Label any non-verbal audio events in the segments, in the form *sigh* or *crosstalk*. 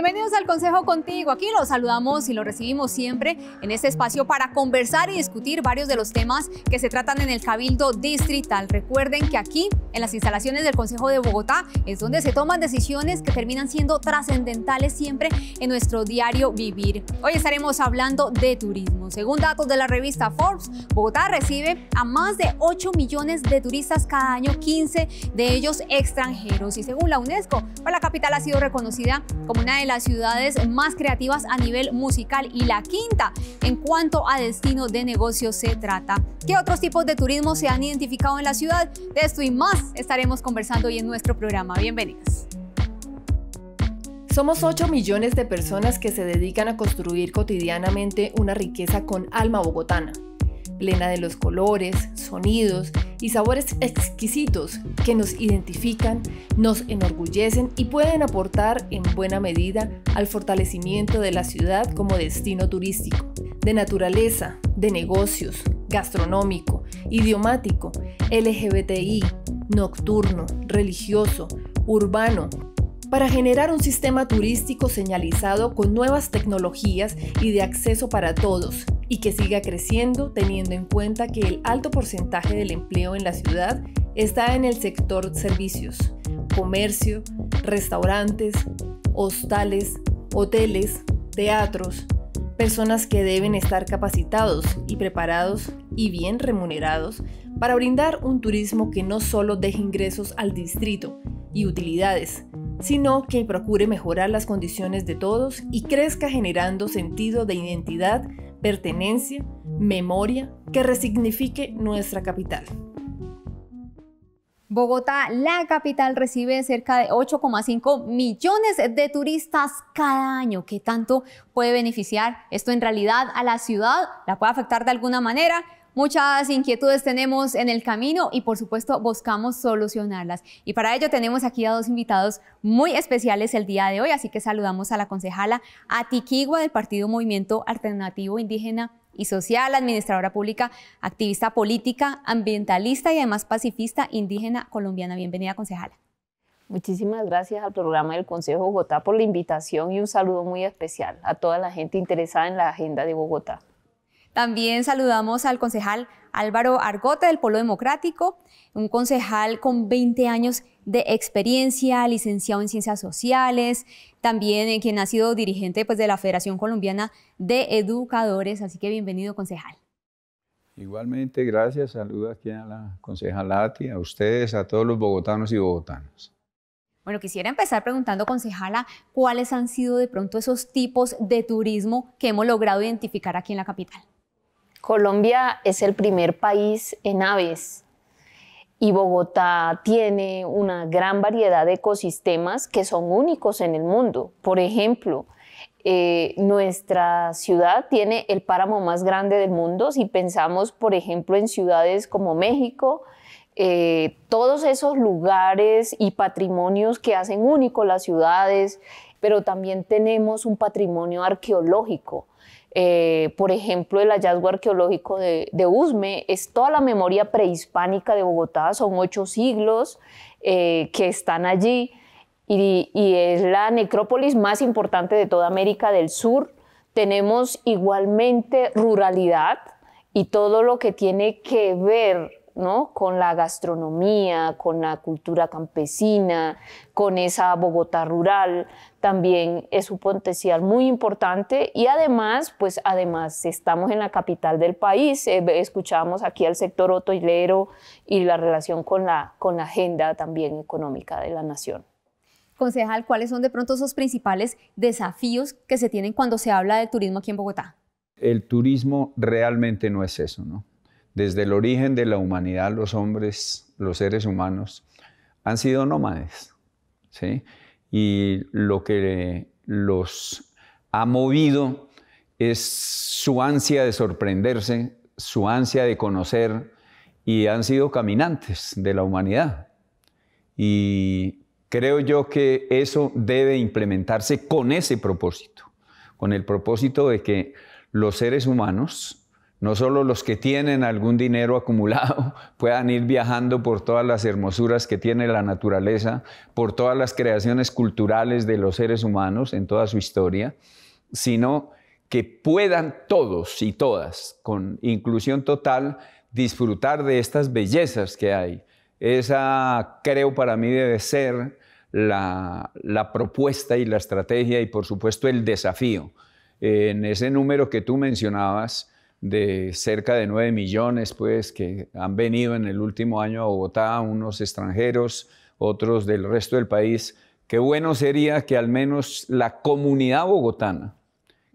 Bienvenidos al Consejo Contigo. Aquí los saludamos y los recibimos siempre en este espacio para conversar y discutir varios de los temas que se tratan en el Cabildo Distrital. Recuerden que aquí en las instalaciones del Consejo de Bogotá es donde se toman decisiones que terminan siendo trascendentales siempre en nuestro diario vivir. Hoy estaremos hablando de turismo. Según datos de la revista Forbes, Bogotá recibe a más de 8 millones de turistas cada año, 15 de ellos extranjeros. Y según la UNESCO, pues la capital ha sido reconocida como una de las ciudades más creativas a nivel musical y la quinta en cuanto a destino de negocios se trata. ¿Qué otros tipos de turismo se han identificado en la ciudad? De esto y más estaremos conversando hoy en nuestro programa. Bienvenidas. Somos 8 millones de personas que se dedican a construir cotidianamente una riqueza con alma bogotana, plena de los colores, sonidos y sabores exquisitos que nos identifican, nos enorgullecen y pueden aportar en buena medida al fortalecimiento de la ciudad como destino turístico, de naturaleza, de negocios, gastronómico, idiomático, LGBTI, nocturno, religioso, urbano, para generar un sistema turístico señalizado con nuevas tecnologías y de acceso para todos, y que siga creciendo teniendo en cuenta que el alto porcentaje del empleo en la ciudad está en el sector servicios, comercio, restaurantes, hostales, hoteles, teatros, personas que deben estar capacitados y preparados y bien remunerados para brindar un turismo que no solo deje ingresos al distrito y utilidades, sino que procure mejorar las condiciones de todos y crezca generando sentido de identidad, pertenencia, memoria, que resignifique nuestra capital. Bogotá, la capital, recibe cerca de 8,5 millones de turistas cada año. ¿Qué tanto puede beneficiar esto en realidad a la ciudad? ¿La puede afectar de alguna manera? Muchas inquietudes tenemos en el camino y por supuesto buscamos solucionarlas. Y para ello tenemos aquí a dos invitados muy especiales el día de hoy, así que saludamos a la concejala Atiquigua del Partido Movimiento Alternativo Indígena y social, administradora pública, activista política, ambientalista y además pacifista indígena colombiana. Bienvenida, concejala. Muchísimas gracias al programa del Consejo Bogotá por la invitación y un saludo muy especial a toda la gente interesada en la agenda de Bogotá. También saludamos al concejal Álvaro Argote del Polo Democrático, un concejal con 20 años de experiencia, licenciado en ciencias sociales, también eh, quien ha sido dirigente pues, de la Federación Colombiana de Educadores. Así que bienvenido, concejal. Igualmente, gracias. Saludo aquí a la Ati, a ustedes, a todos los bogotanos y bogotanas. Bueno, quisiera empezar preguntando, concejala, ¿cuáles han sido de pronto esos tipos de turismo que hemos logrado identificar aquí en la capital? Colombia es el primer país en aves y Bogotá tiene una gran variedad de ecosistemas que son únicos en el mundo. Por ejemplo, eh, nuestra ciudad tiene el páramo más grande del mundo. Si pensamos, por ejemplo, en ciudades como México, eh, todos esos lugares y patrimonios que hacen único las ciudades, pero también tenemos un patrimonio arqueológico eh, por ejemplo, el hallazgo arqueológico de, de, Usme es toda la memoria prehispánica de Bogotá, son ocho siglos eh, que están allí y es la necrópolis más importante de toda América del Sur. Tenemos igualmente ruralidad y todo lo que tiene que ver con la gastronomía, con la cultura campesina, con esa Bogotá rural, también es un potencial muy importante y además, pues además estamos en la capital del país, eh, escuchamos aquí al sector hotelero y la relación con la, agenda también económica de la nación. Concejal, ¿cuáles son de pronto esos principales desafíos que se tienen cuando se habla de turismo aquí en Bogotá? El turismo realmente no es eso, ¿no? Desde el origen de la humanidad, los hombres, los seres humanos, han sido nómades. Y lo que los ha movido es su ansia de sorprenderse, su ansia de conocer, y han sido caminantes de la humanidad. Y creo yo que eso debe implementarse con ese propósito, con el propósito de que los seres humanos no solo los que tienen algún dinero acumulado *laughs* puedan ir viajando por todas las hermosuras que tiene la naturaleza, por todas las creaciones culturales de los seres humanos en toda su historia, sino que puedan todos y todas, con inclusión total, disfrutar de estas bellezas que hay. Esa creo para mí debe ser la, la propuesta y la estrategia y por supuesto el desafío. En ese número que tú mencionabas, de cerca de 9 millones, pues, que han venido en el último año a Bogotá, unos extranjeros, otros del resto del país. Qué bueno sería que al menos la comunidad bogotana,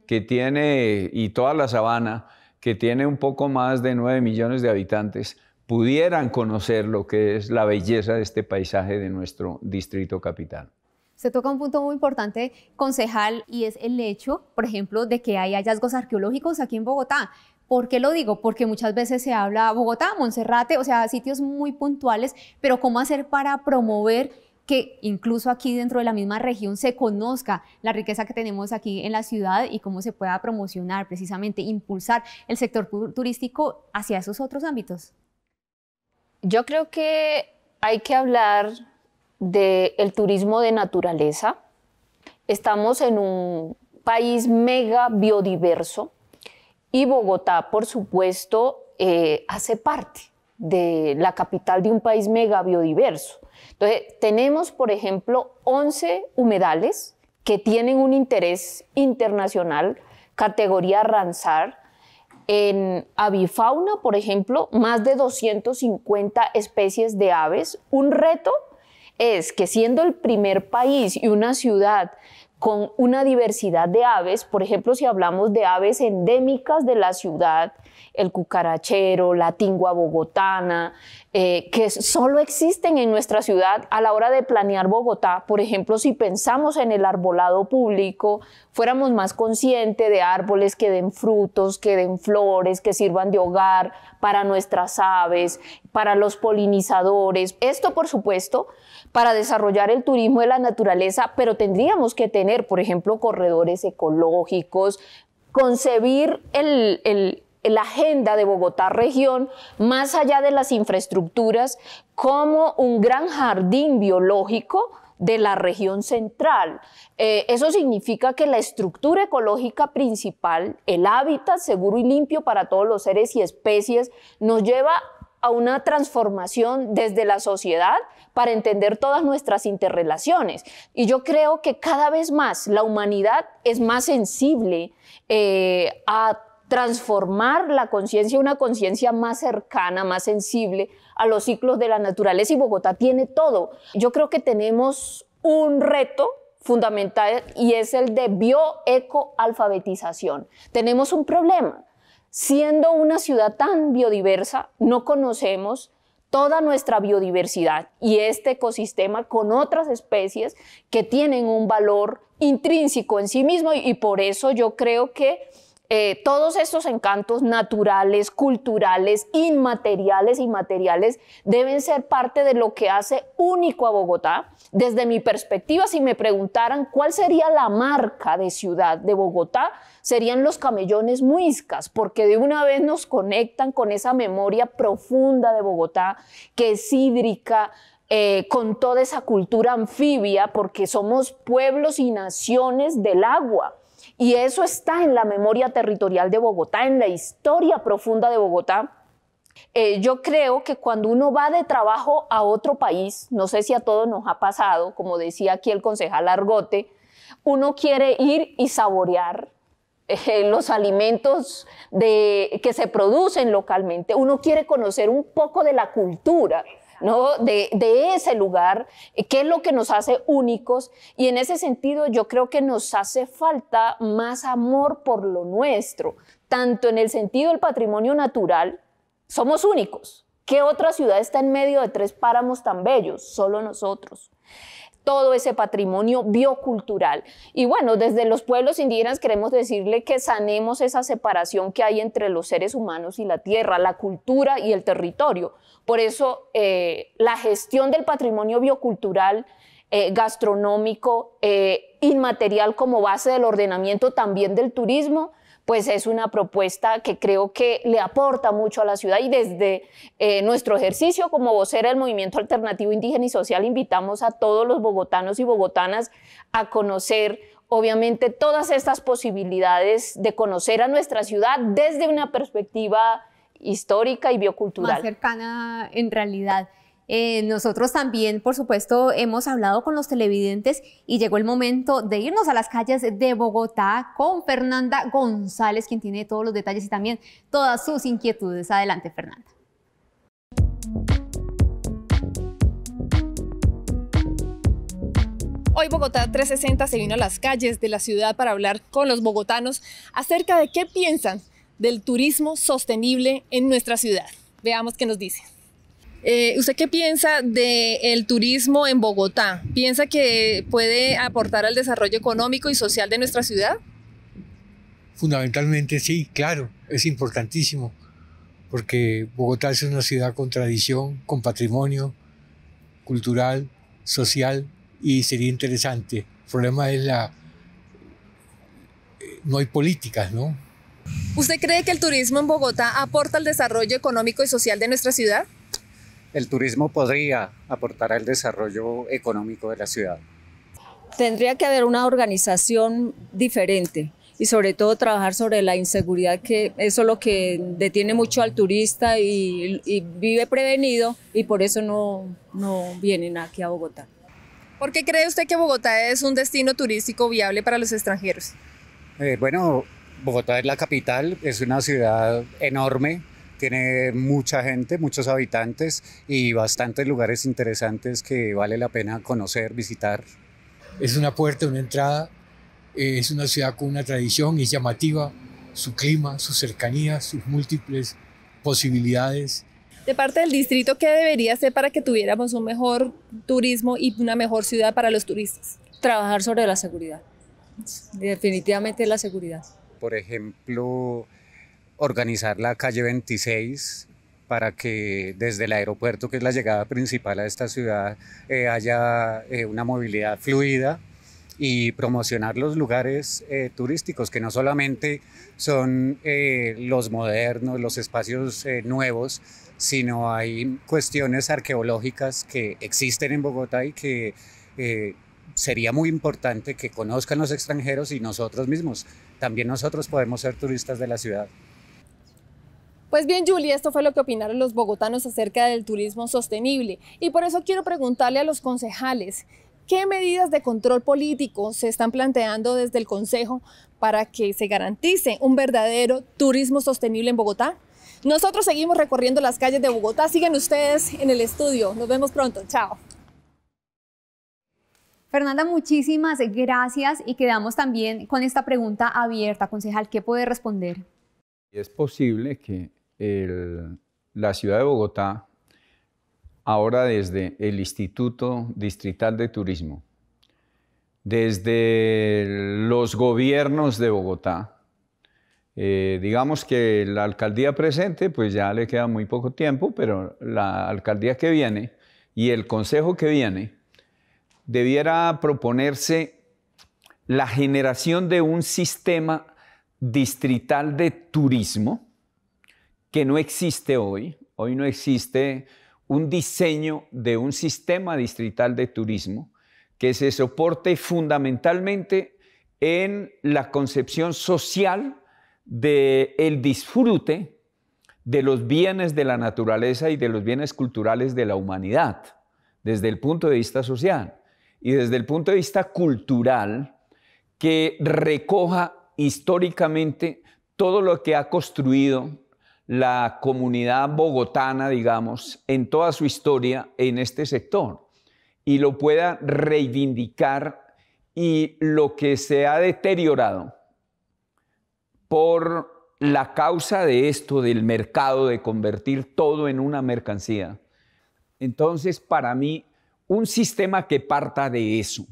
que tiene, y toda la sabana, que tiene un poco más de 9 millones de habitantes, pudieran conocer lo que es la belleza de este paisaje de nuestro distrito capital. Se toca un punto muy importante, concejal, y es el hecho, por ejemplo, de que hay hallazgos arqueológicos aquí en Bogotá. ¿Por qué lo digo? Porque muchas veces se habla Bogotá, Monserrate, o sea, sitios muy puntuales, pero ¿cómo hacer para promover que incluso aquí dentro de la misma región se conozca la riqueza que tenemos aquí en la ciudad y cómo se pueda promocionar, precisamente impulsar el sector turístico hacia esos otros ámbitos? Yo creo que hay que hablar del turismo de naturaleza. Estamos en un país mega biodiverso y Bogotá, por supuesto, eh, hace parte de la capital de un país mega biodiverso. Entonces, tenemos, por ejemplo, 11 humedales que tienen un interés internacional, categoría Ransar. En avifauna, por ejemplo, más de 250 especies de aves. Un reto es que siendo el primer país y una ciudad con una diversidad de aves. Por ejemplo, si hablamos de aves endémicas de la ciudad, el cucarachero, la tingua bogotana, eh, que solo existen en nuestra ciudad a la hora de planear Bogotá. Por ejemplo, si pensamos en el arbolado público, fuéramos más conscientes de árboles que den frutos, que den flores, que sirvan de hogar para nuestras aves, para los polinizadores. Esto, por supuesto, para desarrollar el turismo de la naturaleza, pero tendríamos que tener, por ejemplo, corredores ecológicos, concebir el, la agenda de Bogotá región, más allá de las infraestructuras, como un gran jardín biológico de la región central. Eh, eso significa que la estructura ecológica principal, el hábitat seguro y limpio para todos los seres y especies, nos lleva a una transformación desde la sociedad para entender todas nuestras interrelaciones. Y yo creo que cada vez más la humanidad es más sensible eh, a transformar la conciencia, una conciencia más cercana, más sensible a los ciclos de la naturaleza y Bogotá tiene todo. Yo creo que tenemos un reto fundamental y es el de bioecoalfabetización. Tenemos un problema. Siendo una ciudad tan biodiversa, no conocemos toda nuestra biodiversidad y este ecosistema con otras especies que tienen un valor intrínseco en sí mismo y, y por eso yo creo que eh, todos estos encantos naturales, culturales, inmateriales y materiales deben ser parte de lo que hace único a Bogotá. Desde mi perspectiva, si me preguntaran cuál sería la marca de ciudad de Bogotá, serían los camellones muiscas, porque de una vez nos conectan con esa memoria profunda de Bogotá, que es hídrica, eh, con toda esa cultura anfibia, porque somos pueblos y naciones del agua. Y eso está en la memoria territorial de Bogotá, en la historia profunda de Bogotá. Eh, yo creo que cuando uno va de trabajo a otro país, no sé si a todos nos ha pasado, como decía aquí el concejal Argote, uno quiere ir y saborear eh, los alimentos que se producen localmente, uno quiere conocer un poco de la cultura. De, de, ese lugar, eh, qué es lo que nos hace únicos. Y en ese sentido yo creo que nos hace falta más amor por lo nuestro, tanto en el sentido del patrimonio natural, somos únicos. ¿Qué otra ciudad está en medio de tres páramos tan bellos? Solo nosotros todo ese patrimonio biocultural. Y bueno, desde los pueblos indígenas queremos decirle que sanemos esa separación que hay entre los seres humanos y la tierra, la cultura y el territorio. Por eso eh, la gestión del patrimonio biocultural eh, gastronómico, eh, inmaterial como base del ordenamiento también del turismo, pues es una propuesta que creo que le aporta mucho a la ciudad y desde eh, nuestro ejercicio como vocera del Movimiento Alternativo Indígena y Social invitamos a todos los bogotanos y bogotanas a conocer obviamente todas estas posibilidades de conocer a nuestra ciudad desde una perspectiva histórica y biocultural. Más cercana en realidad. Eh, nosotros también, por supuesto, hemos hablado con los televidentes y llegó el momento de irnos a las calles de Bogotá con Fernanda González, quien tiene todos los detalles y también todas sus inquietudes. Adelante, Fernanda. Hoy Bogotá 360 se vino a las calles de la ciudad para hablar con los bogotanos acerca de qué piensan del turismo sostenible en nuestra ciudad. Veamos qué nos dicen. Eh, ¿Usted qué piensa del turismo en Bogotá? ¿Piensa que puede aportar al desarrollo económico y social de nuestra ciudad? Fundamentalmente sí, claro, es importantísimo, porque Bogotá es una ciudad con tradición, con patrimonio cultural, social, y sería interesante. El problema es la... Eh, no hay políticas, ¿no? ¿Usted cree que el turismo en Bogotá aporta al desarrollo económico y social de nuestra ciudad? el turismo podría aportar al desarrollo económico de la ciudad. Tendría que haber una organización diferente y sobre todo trabajar sobre la inseguridad, que eso es lo que detiene mucho al turista y, vive prevenido y por eso no, no vienen aquí a Bogotá. ¿Por qué cree usted que Bogotá es un destino turístico viable para los extranjeros? Eh, bueno, Bogotá es la capital, es una ciudad enorme, tiene mucha gente, muchos habitantes y bastantes lugares interesantes que vale la pena conocer, visitar. Es una puerta, una entrada, eh, es una ciudad con una tradición y llamativa, su clima, sus cercanías, sus múltiples posibilidades. De parte del distrito, ¿qué debería hacer para que tuviéramos un mejor turismo y una mejor ciudad para los turistas? Trabajar sobre la seguridad. Definitivamente la seguridad. Por ejemplo, organizar la calle 26 para que desde el aeropuerto, que es la llegada principal a esta ciudad, eh, haya eh, una movilidad fluida y promocionar los lugares eh, turísticos, que no solamente son los modernos, los espacios nuevos, sino hay cuestiones arqueológicas que existen en Bogotá y que sería muy importante que conozcan los extranjeros y nosotros mismos. También nosotros podemos ser turistas de la ciudad. Pues bien, Juli, esto fue lo que opinaron los bogotanos acerca del turismo sostenible. Y por eso quiero preguntarle a los concejales, ¿qué medidas de control político se están planteando desde el Consejo para que se garantice un verdadero turismo sostenible en Bogotá? Nosotros seguimos recorriendo las calles de Bogotá. Siguen ustedes en el estudio. Nos vemos pronto. Chao. Fernanda, muchísimas gracias y quedamos también con esta pregunta abierta. Concejal, ¿qué puede responder? Es posible que la ciudad de Bogotá, ahora desde el Instituto Distrital de Turismo, desde los gobiernos de Bogotá, eh, digamos que la alcaldía presente, pues ya le queda muy poco tiempo, pero la alcaldía que viene y el consejo que viene, debiera proponerse la generación de un sistema distrital de turismo que no existe hoy. Hoy no existe un diseño de un sistema distrital de turismo que se soporte fundamentalmente en la concepción social del el disfrute de los bienes de la naturaleza y de los bienes culturales de la humanidad, desde el punto de vista social y desde el punto de vista cultural, que recoja históricamente todo lo que ha construido la comunidad bogotana, digamos, en toda su historia en este sector y lo pueda reivindicar y lo que se ha deteriorado por la causa de esto del mercado, de convertir todo en una mercancía. Entonces, para mí, un sistema que parta de eso,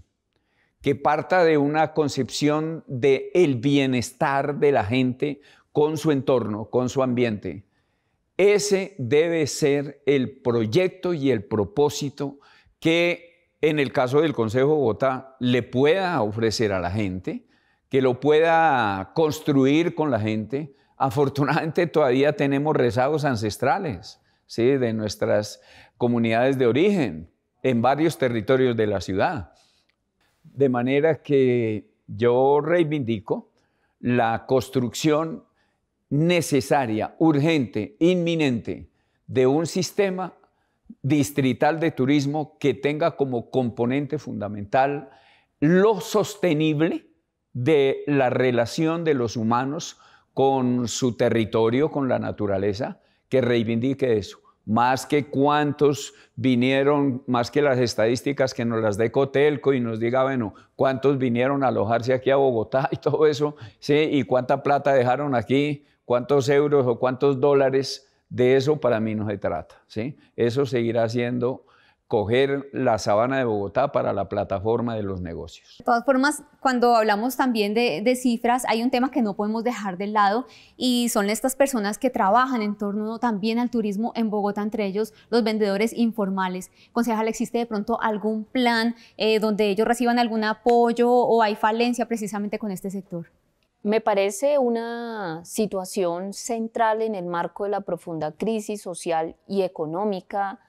que parta de una concepción de bienestar de la gente con su entorno, con su ambiente. Ese debe ser el proyecto y el propósito que en el caso del Consejo de Bogotá le pueda ofrecer a la gente, que lo pueda construir con la gente. Afortunadamente todavía tenemos rezagos ancestrales ¿sí? de nuestras comunidades de origen en varios territorios de la ciudad. De manera que yo reivindico la construcción necesaria, urgente, inminente de un sistema distrital de turismo que tenga como componente fundamental lo sostenible de la relación de los humanos con su territorio, con la naturaleza, que reivindique eso, más que cuántos vinieron, más que las estadísticas que nos las dé Cotelco y nos diga, bueno, cuántos vinieron a alojarse aquí a Bogotá y todo eso, sí, y cuánta plata dejaron aquí, cuántos euros o cuántos dólares, de eso para mí no se trata. ¿sí? Eso seguirá siendo coger la sabana de Bogotá para la plataforma de los negocios. De todas formas, cuando hablamos también de, cifras, hay un tema que no podemos dejar de lado y son estas personas que trabajan en torno también al turismo en Bogotá, entre ellos los vendedores informales. Concejal, ¿existe de pronto algún plan eh, donde ellos reciban algún apoyo o hay falencia precisamente con este sector? Me parece una situación central en el marco de la profunda crisis social y económica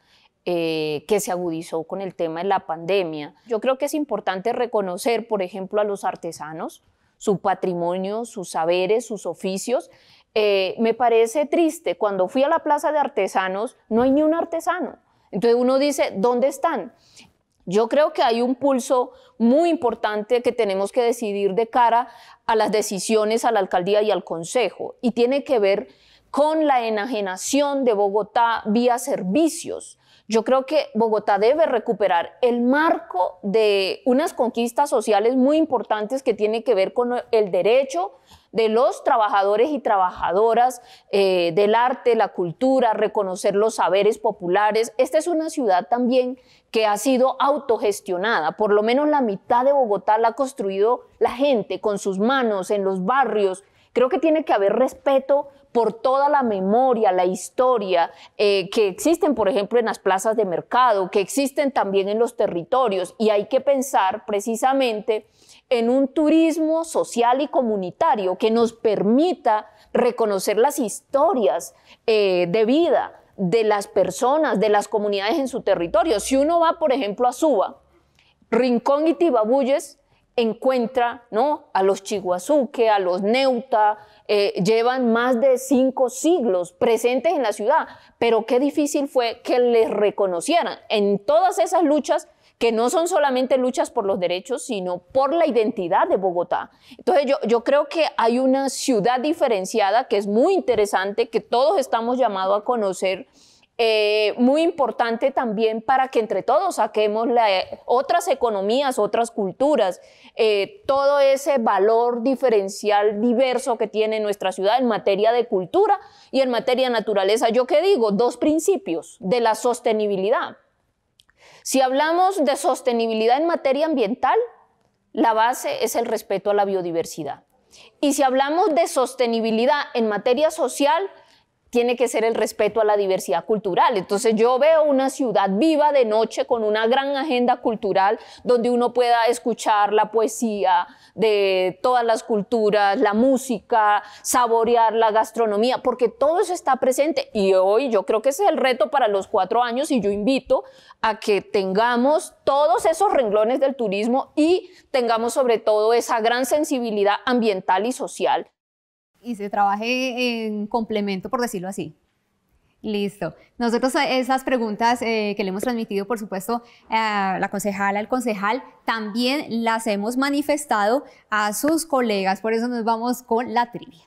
eh, que se agudizó con el tema de la pandemia. Yo creo que es importante reconocer, por ejemplo, a los artesanos, su patrimonio, sus saberes, sus oficios. Eh, me parece triste, cuando fui a la plaza de artesanos no hay ni un artesano. Entonces uno dice, ¿dónde están? Yo creo que hay un pulso muy importante que tenemos que decidir de cara a las decisiones a la alcaldía y al consejo y tiene que ver con la enajenación de Bogotá vía servicios. Yo creo que Bogotá debe recuperar el marco de unas conquistas sociales muy importantes que tiene que ver con el derecho de los trabajadores y trabajadoras eh, del arte, la cultura, reconocer los saberes populares. Esta es una ciudad también que ha sido autogestionada. Por lo menos la mitad de Bogotá la ha construido la gente con sus manos, en los barrios. Creo que tiene que haber respeto por toda la memoria, la historia eh, que existen, por ejemplo, en las plazas de mercado, que existen también en los territorios. Y hay que pensar precisamente en un turismo social y comunitario que nos permita reconocer las historias eh, de vida de las personas, de las comunidades en su territorio. Si uno va, por ejemplo, a Suba, Rincón y Tibabuyes, encuentra ¿no? a los chihuazuque, a los neuta, eh, llevan más de cinco siglos presentes en la ciudad, pero qué difícil fue que les reconocieran. En todas esas luchas que no son solamente luchas por los derechos, sino por la identidad de Bogotá. Entonces yo, yo creo que hay una ciudad diferenciada que es muy interesante, que todos estamos llamados a conocer. Eh, muy importante también para que entre todos saquemos eh, otras economías, otras culturas, eh, todo ese valor diferencial diverso que tiene nuestra ciudad en materia de cultura y en materia de naturaleza. Yo qué digo, dos principios de la sostenibilidad. Si hablamos de sostenibilidad en materia ambiental, la base es el respeto a la biodiversidad. Y si hablamos de sostenibilidad en materia social, tiene que ser el respeto a la diversidad cultural. Entonces yo veo una ciudad viva de noche con una gran agenda cultural donde uno pueda escuchar la poesía de todas las culturas, la música, saborear la gastronomía, porque todo eso está presente. Y hoy yo creo que ese es el reto para los cuatro años y yo invito a que tengamos todos esos renglones del turismo y tengamos sobre todo esa gran sensibilidad ambiental y social y se trabaje en complemento, por decirlo así. Listo. Nosotros eh, esas preguntas eh, que le hemos transmitido, por supuesto, eh, a la concejala, al concejal, también las hemos manifestado a sus colegas. Por eso nos vamos con la trivia.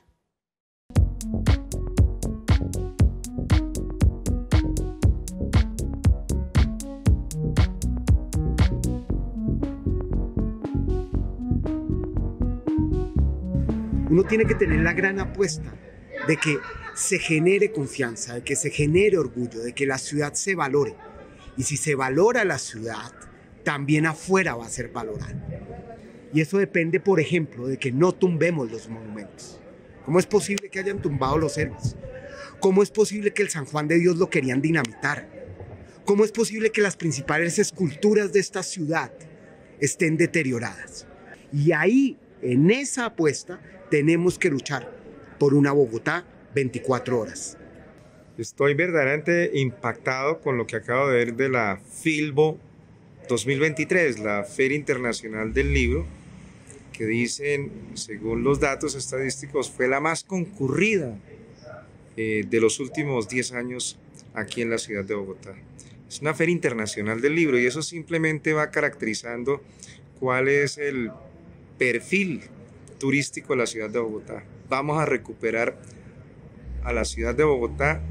uno tiene que tener la gran apuesta de que se genere confianza, de que se genere orgullo, de que la ciudad se valore. Y si se valora la ciudad, también afuera va a ser valorada. Y eso depende, por ejemplo, de que no tumbemos los monumentos. ¿Cómo es posible que hayan tumbado los héroes? ¿Cómo es posible que el San Juan de Dios lo querían dinamitar? ¿Cómo es posible que las principales esculturas de esta ciudad estén deterioradas? Y ahí, en esa apuesta, tenemos que luchar por una Bogotá 24 horas. Estoy verdaderamente impactado con lo que acabo de ver de la Filbo 2023, la Feria Internacional del Libro, que dicen, según los datos estadísticos, fue la más concurrida eh, de los últimos 10 años aquí en la ciudad de Bogotá. Es una feria internacional del libro y eso simplemente va caracterizando cuál es el perfil turístico de la ciudad de Bogotá. Vamos a recuperar a la ciudad de Bogotá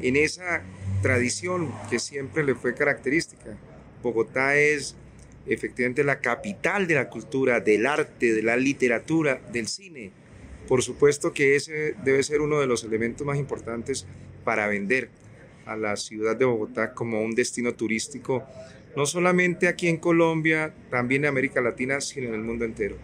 en esa tradición que siempre le fue característica. Bogotá es efectivamente la capital de la cultura, del arte, de la literatura, del cine. Por supuesto que ese debe ser uno de los elementos más importantes para vender a la ciudad de Bogotá como un destino turístico, no solamente aquí en Colombia, también en América Latina, sino en el mundo entero.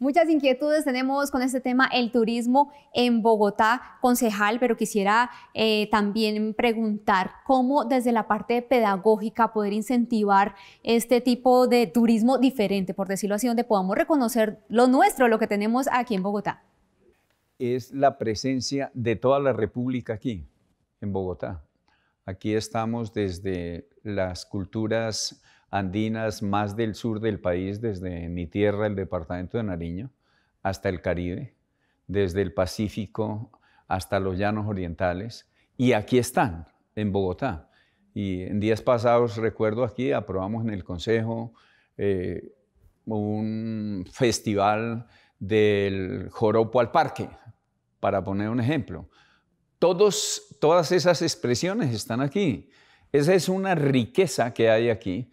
Muchas inquietudes tenemos con este tema, el turismo en Bogotá, concejal, pero quisiera eh, también preguntar cómo desde la parte pedagógica poder incentivar este tipo de turismo diferente, por decirlo así, donde podamos reconocer lo nuestro, lo que tenemos aquí en Bogotá. Es la presencia de toda la República aquí, en Bogotá. Aquí estamos desde las culturas andinas, más del sur del país, desde mi tierra, el departamento de Nariño, hasta el Caribe, desde el Pacífico hasta los llanos orientales, y aquí están, en Bogotá. Y en días pasados, recuerdo aquí, aprobamos en el Consejo eh, un festival del joropo al parque, para poner un ejemplo. todas esas expresiones están aquí. Esa es una riqueza que hay aquí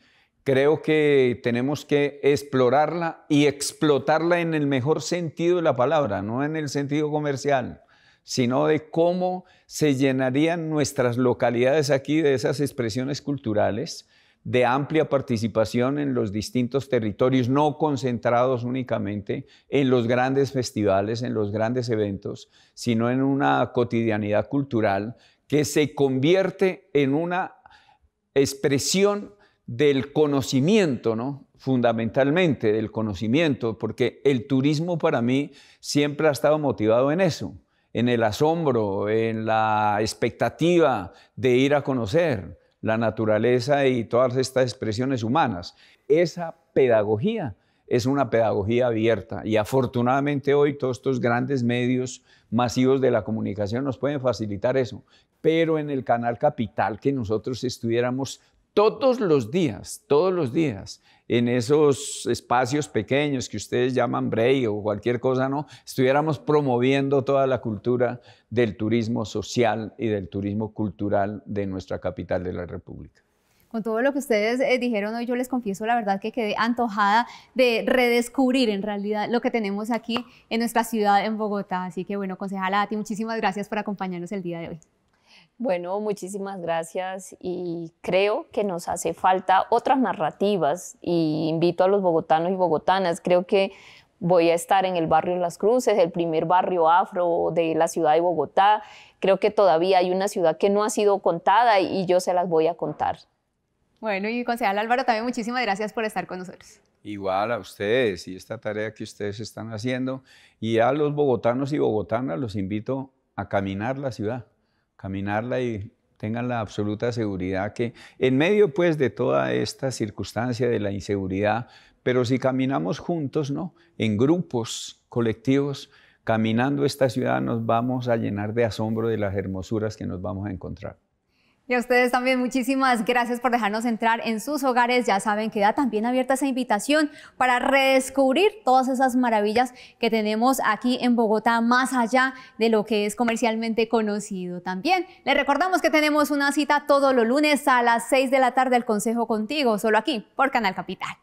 Creo que tenemos que explorarla y explotarla en el mejor sentido de la palabra, no en el sentido comercial, sino de cómo se llenarían nuestras localidades aquí de esas expresiones culturales, de amplia participación en los distintos territorios, no concentrados únicamente en los grandes festivales, en los grandes eventos, sino en una cotidianidad cultural que se convierte en una expresión del conocimiento, ¿no? fundamentalmente del conocimiento, porque el turismo para mí siempre ha estado motivado en eso, en el asombro, en la expectativa de ir a conocer la naturaleza y todas estas expresiones humanas. Esa pedagogía es una pedagogía abierta y afortunadamente hoy todos estos grandes medios masivos de la comunicación nos pueden facilitar eso. Pero en el canal capital que nosotros estuviéramos todos los días, todos los días, en esos espacios pequeños que ustedes llaman Brey o cualquier cosa, ¿no? Estuviéramos promoviendo toda la cultura del turismo social y del turismo cultural de nuestra capital de la República con todo lo que ustedes eh, dijeron hoy, yo les confieso la verdad que quedé antojada de redescubrir en realidad lo que tenemos aquí en nuestra ciudad, en Bogotá. Así que bueno, concejala Ati, muchísimas gracias por acompañarnos el día de hoy. Bueno, muchísimas gracias y creo que nos hace falta otras narrativas y invito a los bogotanos y bogotanas. Creo que voy a estar en el barrio Las Cruces, el primer barrio afro de la ciudad de Bogotá. Creo que todavía hay una ciudad que no ha sido contada y yo se las voy a contar. Bueno, y concejal Álvaro, también muchísimas gracias por estar con nosotros. Igual a ustedes y esta tarea que ustedes están haciendo. Y a los bogotanos y bogotanas los invito a caminar la ciudad caminarla y tengan la absoluta seguridad que en medio pues de toda esta circunstancia de la inseguridad, pero si caminamos juntos, ¿no? En grupos colectivos, caminando esta ciudad nos vamos a llenar de asombro de las hermosuras que nos vamos a encontrar. Y a ustedes también muchísimas gracias por dejarnos entrar en sus hogares. Ya saben, queda también abierta esa invitación para redescubrir todas esas maravillas que tenemos aquí en Bogotá, más allá de lo que es comercialmente conocido también. Les recordamos que tenemos una cita todos los lunes a las 6 de la tarde, el Consejo Contigo, solo aquí por Canal Capital.